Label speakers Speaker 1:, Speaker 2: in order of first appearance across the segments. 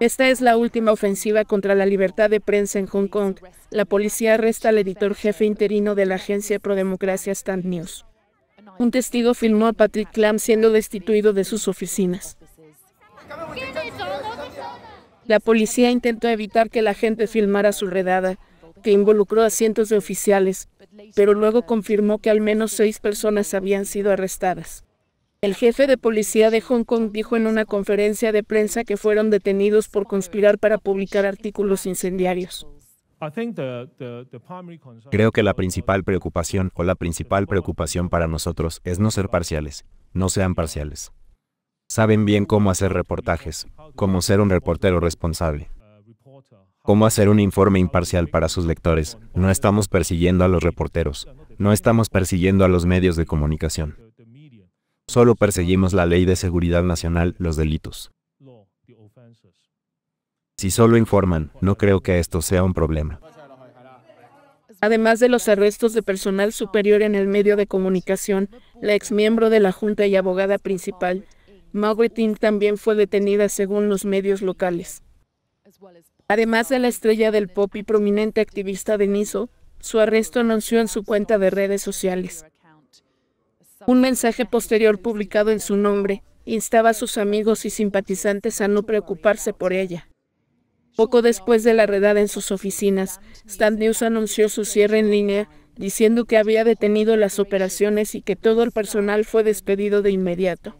Speaker 1: Esta es la última ofensiva contra la libertad de prensa en Hong Kong. La policía arresta al editor jefe interino de la agencia pro-democracia Stand News. Un testigo filmó a Patrick Clam siendo destituido de sus oficinas. La policía intentó evitar que la gente filmara su redada, que involucró a cientos de oficiales, pero luego confirmó que al menos seis personas habían sido arrestadas. El jefe de policía de Hong Kong dijo en una conferencia de prensa que fueron detenidos por conspirar para publicar artículos incendiarios.
Speaker 2: Creo que la principal preocupación o la principal preocupación para nosotros es no ser parciales, no sean parciales. Saben bien cómo hacer reportajes, cómo ser un reportero responsable, cómo hacer un informe imparcial para sus lectores. No estamos persiguiendo a los reporteros, no estamos persiguiendo a los medios de comunicación. Solo perseguimos la ley de seguridad nacional, los delitos. Si solo informan, no creo que esto sea un problema.
Speaker 1: Además de los arrestos de personal superior en el medio de comunicación, la exmiembro de la Junta y abogada principal, Ting, también fue detenida según los medios locales. Además de la estrella del pop y prominente activista de Niso, su arresto anunció en su cuenta de redes sociales. Un mensaje posterior publicado en su nombre instaba a sus amigos y simpatizantes a no preocuparse por ella. Poco después de la redada en sus oficinas, Stand News anunció su cierre en línea, diciendo que había detenido las operaciones y que todo el personal fue despedido de inmediato.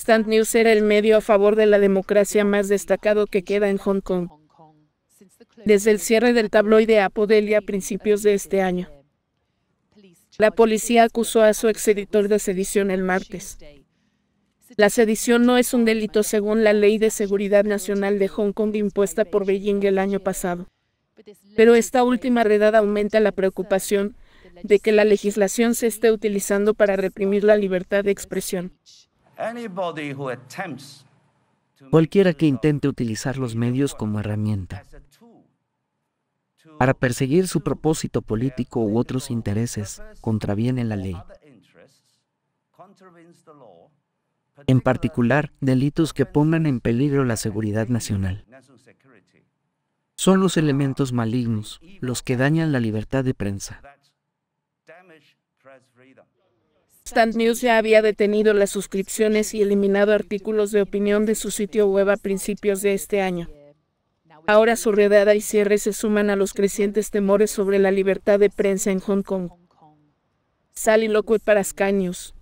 Speaker 1: Stand News era el medio a favor de la democracia más destacado que queda en Hong Kong, desde el cierre del tabloide Apodelia a principios de este año. La policía acusó a su exeditor de sedición el martes. La sedición no es un delito según la Ley de Seguridad Nacional de Hong Kong impuesta por Beijing el año pasado. Pero esta última redada aumenta la preocupación de que la legislación se esté utilizando para reprimir la libertad de expresión.
Speaker 3: Cualquiera que intente utilizar los medios como herramienta para perseguir su propósito político u otros intereses, contravienen la ley. En particular, delitos que pongan en peligro la seguridad nacional. Son los elementos malignos los que dañan la libertad de prensa.
Speaker 1: Stand News ya había detenido las suscripciones y eliminado artículos de opinión de su sitio web a principios de este año. Ahora su redada y cierre se suman a los crecientes temores sobre la libertad de prensa en Hong Kong. Sally Lockwood para escaños.